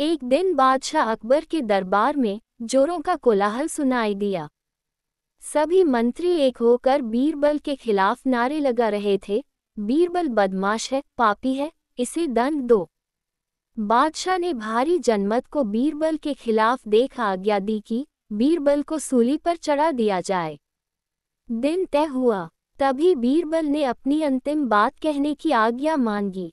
एक दिन बादशाह अकबर के दरबार में जोरों का कोलाहल सुनाई दिया सभी मंत्री एक होकर बीरबल के खिलाफ नारे लगा रहे थे बीरबल बदमाश है पापी है इसे दंड दो बादशाह ने भारी जनमत को बीरबल के खिलाफ देख आज्ञा दी कि बीरबल को सूली पर चढ़ा दिया जाए दिन तय हुआ तभी बीरबल ने अपनी अंतिम बात कहने की आज्ञा मांगी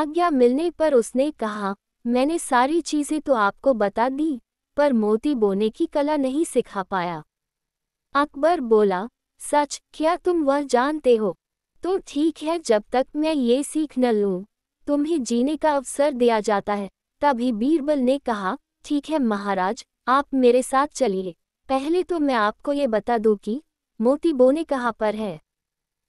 आज्ञा मिलने पर उसने कहा मैंने सारी चीज़ें तो आपको बता दी पर मोती बोने की कला नहीं सिखा पाया अकबर बोला सच क्या तुम वह जानते हो तो ठीक है जब तक मैं ये सीख न लूँ तुम्हें जीने का अवसर दिया जाता है तभी बीरबल ने कहा ठीक है महाराज आप मेरे साथ चलिए पहले तो मैं आपको ये बता दूं कि मोती बोने कहाँ पर है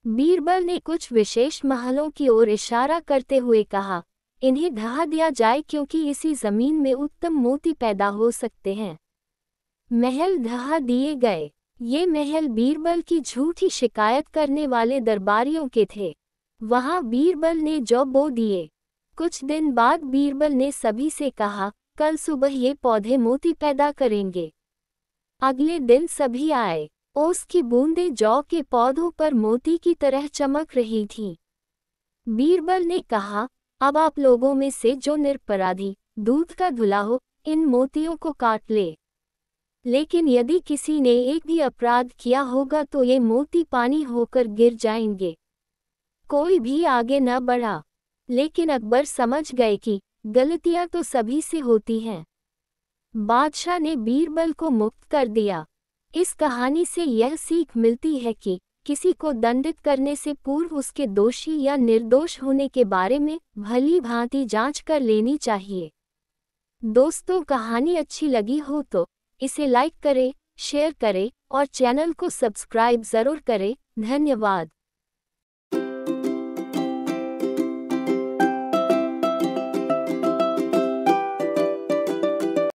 बीरबल ने कुछ विशेष महलों की ओर इशारा करते हुए कहा इन्हें ढहा दिया जाए क्योंकि इसी जमीन में उत्तम मोती पैदा हो सकते हैं महल ढहा दिए गए ये महल बीरबल की झूठी शिकायत करने वाले दरबारियों के थे वहां बीरबल ने जौ बो दिए कुछ दिन बाद बीरबल ने सभी से कहा कल सुबह ये पौधे मोती पैदा करेंगे अगले दिन सभी आए ओस की बूंदे जौ के पौधों पर मोती की तरह चमक रही थी बीरबल ने कहा अब आप लोगों में से जो निरपराधी दूध का धुला हो इन मोतियों को काट ले लेकिन यदि किसी ने एक भी अपराध किया होगा तो ये मोती पानी होकर गिर जाएंगे कोई भी आगे न बढ़ा लेकिन अकबर समझ गए कि गलतियां तो सभी से होती हैं बादशाह ने बीरबल को मुक्त कर दिया इस कहानी से यह सीख मिलती है कि किसी को दंडित करने से पूर्व उसके दोषी या निर्दोष होने के बारे में भली भांति जांच कर लेनी चाहिए दोस्तों कहानी अच्छी लगी हो तो इसे लाइक करें शेयर करें और चैनल को सब्सक्राइब ज़रूर करें धन्यवाद